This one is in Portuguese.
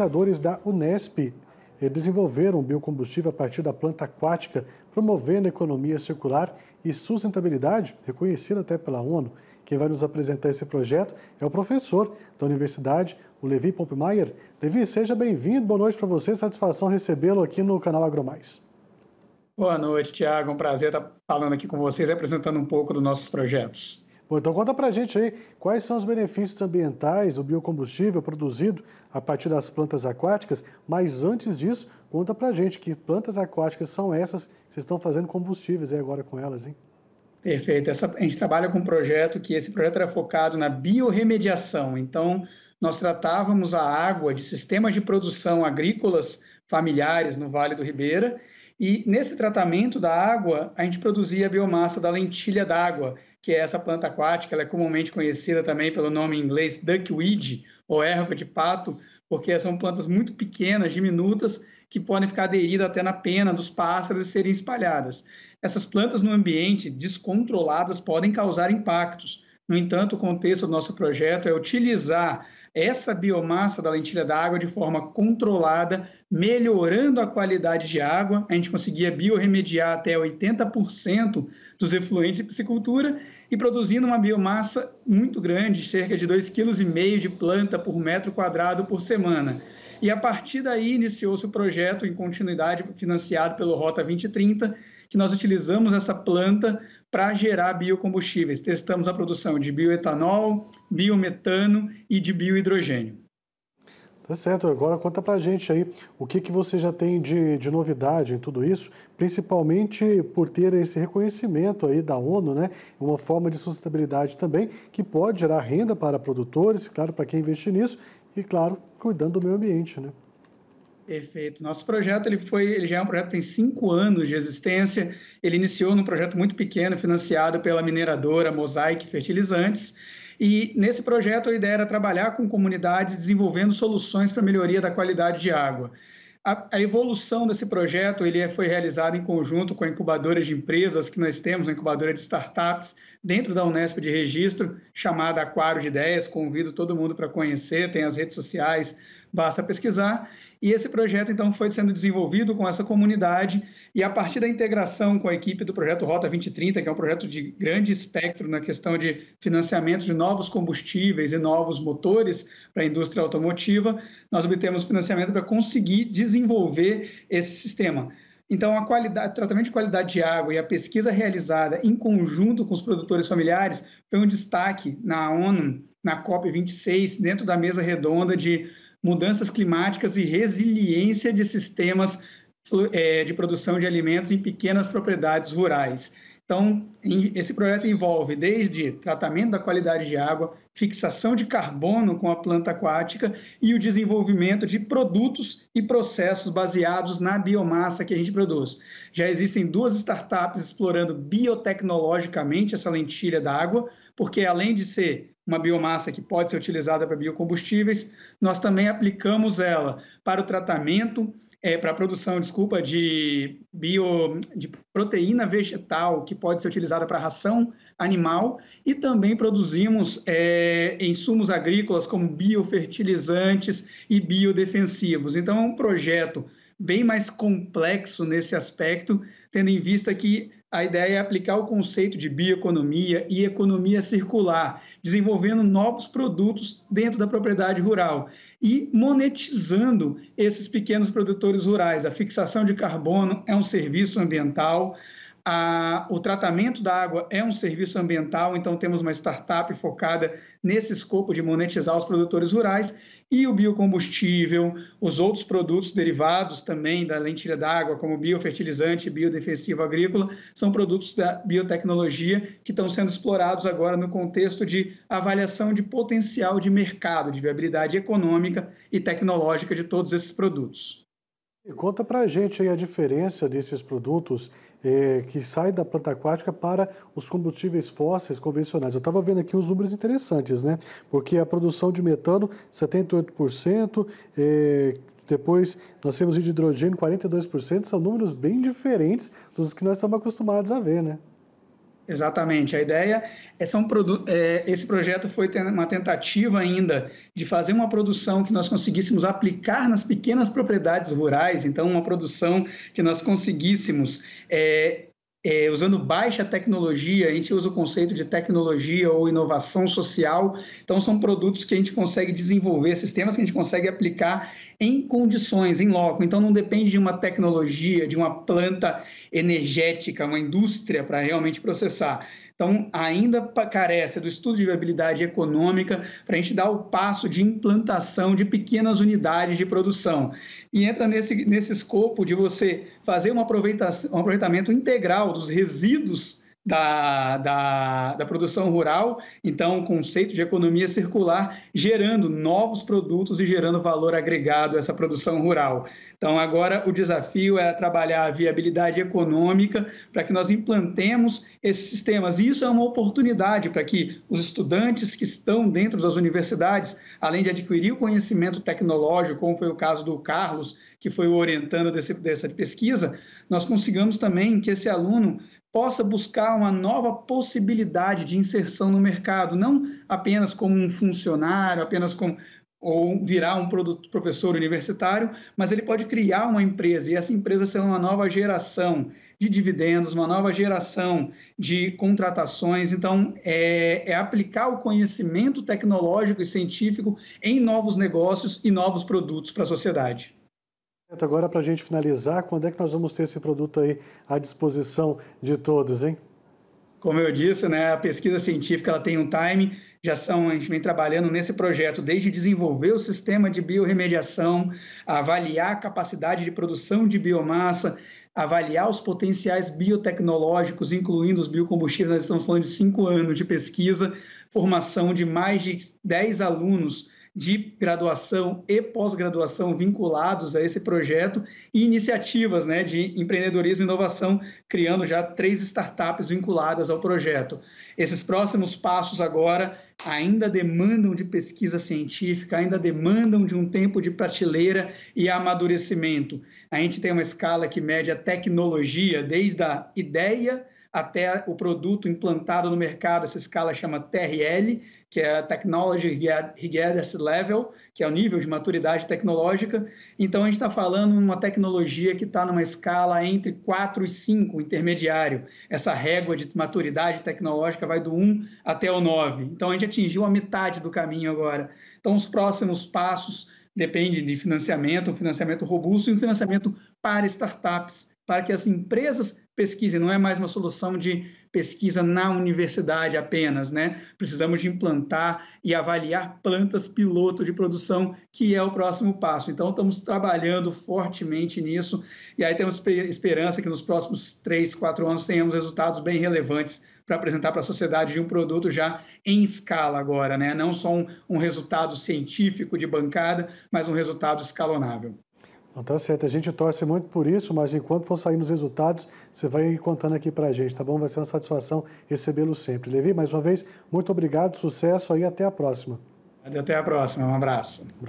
pesquisadores da Unesp eh, desenvolveram biocombustível a partir da planta aquática, promovendo a economia circular e sustentabilidade, reconhecida até pela ONU. Quem vai nos apresentar esse projeto é o professor da universidade, o Levi Pompmeier. Levi, seja bem-vindo, boa noite para você, satisfação recebê-lo aqui no canal AgroMais. Boa noite, Tiago, um prazer estar falando aqui com vocês, apresentando um pouco dos nossos projetos. Bom, então conta pra gente aí quais são os benefícios ambientais do biocombustível produzido a partir das plantas aquáticas, mas antes disso, conta pra gente que plantas aquáticas são essas que vocês estão fazendo combustíveis aí agora com elas, hein? Perfeito. Essa, a gente trabalha com um projeto que esse projeto era focado na biorremediação. Então, nós tratávamos a água de sistemas de produção agrícolas familiares no Vale do Ribeira e nesse tratamento da água, a gente produzia a biomassa da lentilha d'água, que é essa planta aquática, ela é comumente conhecida também pelo nome em inglês duckweed, ou erva de pato, porque são plantas muito pequenas, diminutas, que podem ficar aderidas até na pena dos pássaros e serem espalhadas. Essas plantas no ambiente descontroladas podem causar impactos. No entanto, o contexto do nosso projeto é utilizar essa biomassa da lentilha d'água de forma controlada, melhorando a qualidade de água. A gente conseguia biorremediar até 80% dos efluentes de piscicultura e produzindo uma biomassa muito grande, cerca de 2,5 kg de planta por metro quadrado por semana. E a partir daí iniciou-se o projeto em continuidade financiado pelo Rota 2030 que nós utilizamos essa planta para gerar biocombustíveis. Testamos a produção de bioetanol, biometano e de biohidrogênio. Tá certo, agora conta pra gente aí o que, que você já tem de, de novidade em tudo isso, principalmente por ter esse reconhecimento aí da ONU, né? Uma forma de sustentabilidade também que pode gerar renda para produtores, claro, para quem investir nisso e, claro, cuidando do meio ambiente, né? Perfeito. Nosso projeto ele foi, ele já é um projeto que tem cinco anos de existência. Ele iniciou num projeto muito pequeno, financiado pela mineradora Mosaic Fertilizantes. E nesse projeto a ideia era trabalhar com comunidades desenvolvendo soluções para melhoria da qualidade de água. A, a evolução desse projeto ele é, foi realizada em conjunto com a incubadora de empresas que nós temos, uma incubadora de startups dentro da Unesp de registro, chamada Aquário de Ideias. Convido todo mundo para conhecer, tem as redes sociais, basta pesquisar. E esse projeto, então, foi sendo desenvolvido com essa comunidade e a partir da integração com a equipe do projeto Rota 2030, que é um projeto de grande espectro na questão de financiamento de novos combustíveis e novos motores para a indústria automotiva, nós obtemos financiamento para conseguir desenvolver esse sistema. Então, a qualidade, tratamento de qualidade de água e a pesquisa realizada em conjunto com os produtores familiares foi um destaque na ONU, na COP26, dentro da mesa redonda de mudanças climáticas e resiliência de sistemas é, de produção de alimentos em pequenas propriedades rurais. Então, esse projeto envolve desde tratamento da qualidade de água, fixação de carbono com a planta aquática e o desenvolvimento de produtos e processos baseados na biomassa que a gente produz. Já existem duas startups explorando biotecnologicamente essa lentilha d'água, porque além de ser uma biomassa que pode ser utilizada para biocombustíveis, nós também aplicamos ela para o tratamento, é, para a produção, desculpa, de, bio, de proteína vegetal que pode ser utilizada para ração animal e também produzimos é, insumos agrícolas como biofertilizantes e biodefensivos. Então, é um projeto bem mais complexo nesse aspecto, tendo em vista que a ideia é aplicar o conceito de bioeconomia e economia circular, desenvolvendo novos produtos dentro da propriedade rural e monetizando esses pequenos produtores rurais. A fixação de carbono é um serviço ambiental, a, o tratamento da água é um serviço ambiental, então temos uma startup focada nesse escopo de monetizar os produtores rurais e o biocombustível, os outros produtos derivados também da lentilha d'água, como biofertilizante biodefensivo agrícola, são produtos da biotecnologia que estão sendo explorados agora no contexto de avaliação de potencial de mercado, de viabilidade econômica e tecnológica de todos esses produtos. E conta para a gente a diferença desses produtos eh, que saem da planta aquática para os combustíveis fósseis convencionais. Eu estava vendo aqui uns números interessantes, né? Porque a produção de metano, 78%, eh, depois nós temos de hidrogênio, 42%, são números bem diferentes dos que nós estamos acostumados a ver, né? Exatamente. A ideia é, é, esse projeto foi uma tentativa ainda de fazer uma produção que nós conseguíssemos aplicar nas pequenas propriedades rurais, então uma produção que nós conseguíssemos é, é, usando baixa tecnologia, a gente usa o conceito de tecnologia ou inovação social. Então, são produtos que a gente consegue desenvolver, sistemas que a gente consegue aplicar em condições, em loco. Então, não depende de uma tecnologia, de uma planta energética, uma indústria para realmente processar. Então, ainda carece do estudo de viabilidade econômica para a gente dar o passo de implantação de pequenas unidades de produção. E entra nesse, nesse escopo de você fazer um aproveitamento integral dos resíduos da, da, da, produção rural, então o conceito de economia circular gerando novos produtos e gerando valor agregado a essa produção rural. Então agora o desafio é trabalhar a viabilidade econômica para que nós implantemos esses sistemas. E isso é uma oportunidade para que os estudantes que estão dentro das universidades, além de adquirir o conhecimento tecnológico, como foi o caso do Carlos, que foi o orientando desse, dessa pesquisa, nós consigamos também que esse aluno possa buscar uma nova possibilidade de inserção no mercado, não apenas como um funcionário, apenas como ou virar um produto, professor universitário, mas ele pode criar uma empresa e essa empresa ser uma nova geração de dividendos, uma nova geração de contratações. Então, é, é aplicar o conhecimento tecnológico e científico em novos negócios e novos produtos para a sociedade. Agora, para a gente finalizar, quando é que nós vamos ter esse produto aí à disposição de todos, hein? Como eu disse, né, a pesquisa científica ela tem um time, já são, a gente vem trabalhando nesse projeto desde desenvolver o sistema de biorremediação, avaliar a capacidade de produção de biomassa, avaliar os potenciais biotecnológicos, incluindo os biocombustíveis. Nós estamos falando de cinco anos de pesquisa, formação de mais de 10 alunos de graduação e pós-graduação vinculados a esse projeto e iniciativas né, de empreendedorismo e inovação, criando já três startups vinculadas ao projeto. Esses próximos passos agora ainda demandam de pesquisa científica, ainda demandam de um tempo de prateleira e amadurecimento. A gente tem uma escala que mede a tecnologia desde a ideia até o produto implantado no mercado, essa escala chama TRL, que é a Technology Readiness Level, que é o nível de maturidade tecnológica. Então, a gente está falando uma tecnologia que está numa escala entre 4 e 5, intermediário. Essa régua de maturidade tecnológica vai do 1 até o 9. Então, a gente atingiu a metade do caminho agora. Então, os próximos passos dependem de financiamento, um financiamento robusto e um financiamento para startups, para que as empresas pesquisa, não é mais uma solução de pesquisa na universidade apenas, né? Precisamos de implantar e avaliar plantas piloto de produção, que é o próximo passo. Então, estamos trabalhando fortemente nisso e aí temos esperança que nos próximos três, quatro anos tenhamos resultados bem relevantes para apresentar para a sociedade de um produto já em escala agora, né? Não só um, um resultado científico de bancada, mas um resultado escalonável. Não tá certo. A gente torce muito por isso, mas enquanto for saindo os resultados, você vai contando aqui para a gente, tá bom? Vai ser uma satisfação recebê-lo sempre. Levi, mais uma vez, muito obrigado, sucesso aí até a próxima. Até a próxima, um abraço.